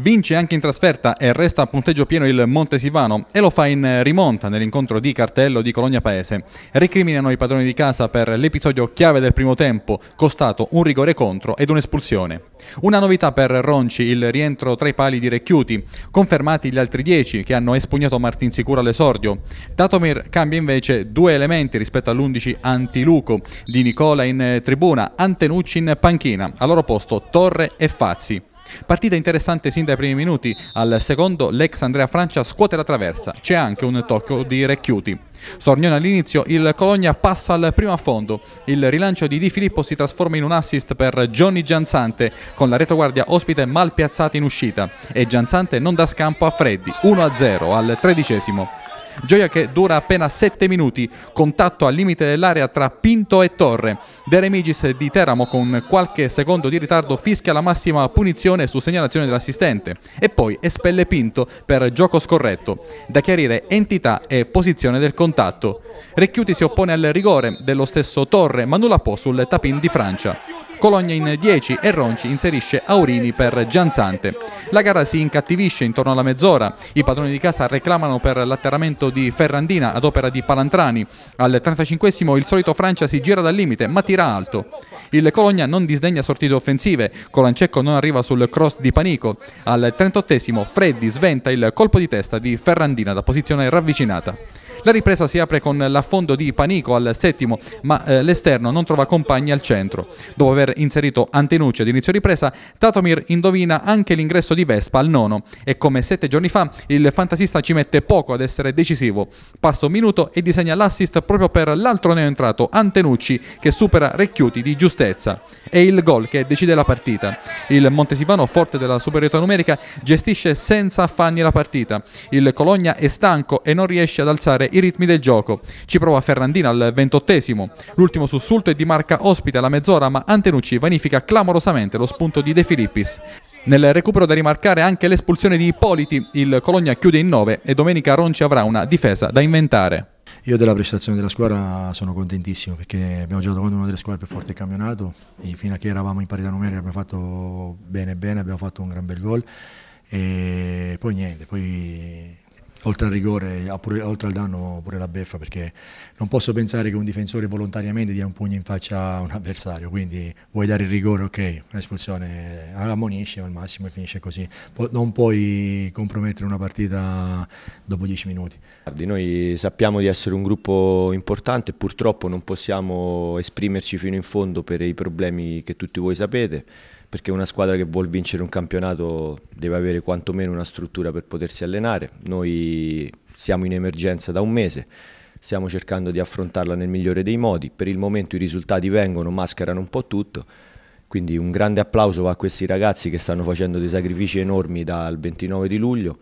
Vince anche in trasferta e resta a punteggio pieno il Montesivano e lo fa in rimonta nell'incontro di cartello di Colonia Paese. Recriminano i padroni di casa per l'episodio chiave del primo tempo, costato un rigore contro ed un'espulsione. Una novità per Ronci, il rientro tra i pali di Recchiuti, confermati gli altri 10 che hanno espugnato Martin Sicuro all'esordio. Datomir cambia invece due elementi rispetto all'11 anti-Luco, di Nicola in tribuna, Antenucci in panchina, al loro posto Torre e Fazzi. Partita interessante sin dai primi minuti, al secondo l'ex Andrea Francia scuote la traversa, c'è anche un tocco di Recchiuti. Stornione all'inizio, il Cologna passa al primo a fondo, il rilancio di Di Filippo si trasforma in un assist per Johnny Gianzante con la retroguardia ospite mal piazzata in uscita e Gianzante non dà scampo a Freddi, 1-0 al tredicesimo. Gioia che dura appena 7 minuti, contatto al limite dell'area tra Pinto e Torre, De Remigis di Teramo con qualche secondo di ritardo fischia la massima punizione su segnalazione dell'assistente e poi espelle Pinto per gioco scorretto, da chiarire entità e posizione del contatto. Recchiuti si oppone al rigore dello stesso Torre ma nulla può sul tapin di Francia. Cologna in 10 e Ronci inserisce Aurini per Gianzante. La gara si incattivisce intorno alla mezz'ora, i padroni di casa reclamano per l'atterramento di Ferrandina ad opera di Palantrani. Al 35 il solito Francia si gira dal limite ma tira alto. Il Cologna non disdegna sortite offensive, Colancecco non arriva sul cross di Panico. Al 38 Freddi sventa il colpo di testa di Ferrandina da posizione ravvicinata. La ripresa si apre con l'affondo di Panico al settimo, ma eh, l'esterno non trova compagni al centro. Dopo aver inserito Antenucci ad inizio ripresa, Tatomir indovina anche l'ingresso di Vespa al nono e come sette giorni fa il fantasista ci mette poco ad essere decisivo. Passa un minuto e disegna l'assist proprio per l'altro neoentrato Antenucci che supera Recchiuti di giustezza. È il gol che decide la partita. Il Montesivano, forte della superiorità numerica, gestisce senza affanni la partita. Il Cologna è stanco e non riesce ad alzare cambiare i ritmi del gioco. Ci prova Ferrandina al ventottesimo. L'ultimo sussulto è di marca ospite alla mezz'ora, ma Antenucci vanifica clamorosamente lo spunto di De Filippis. Nel recupero da rimarcare anche l'espulsione di Ippoliti, il Cologna chiude in 9 e domenica Ronci avrà una difesa da inventare. Io della prestazione della squadra sono contentissimo perché abbiamo giocato con una delle squadre più forti del campionato e fino a che eravamo in parità numerica abbiamo fatto bene bene, abbiamo fatto un gran bel gol e poi niente, poi oltre al rigore, oltre al danno pure la beffa, perché non posso pensare che un difensore volontariamente dia un pugno in faccia a un avversario, quindi vuoi dare il rigore, ok, un'espulsione ammonisce al massimo e finisce così, non puoi compromettere una partita dopo dieci minuti. Noi sappiamo di essere un gruppo importante, purtroppo non possiamo esprimerci fino in fondo per i problemi che tutti voi sapete, perché una squadra che vuol vincere un campionato deve avere quantomeno una struttura per potersi allenare. Noi siamo in emergenza da un mese, stiamo cercando di affrontarla nel migliore dei modi, per il momento i risultati vengono, mascherano un po' tutto, quindi un grande applauso va a questi ragazzi che stanno facendo dei sacrifici enormi dal 29 di luglio,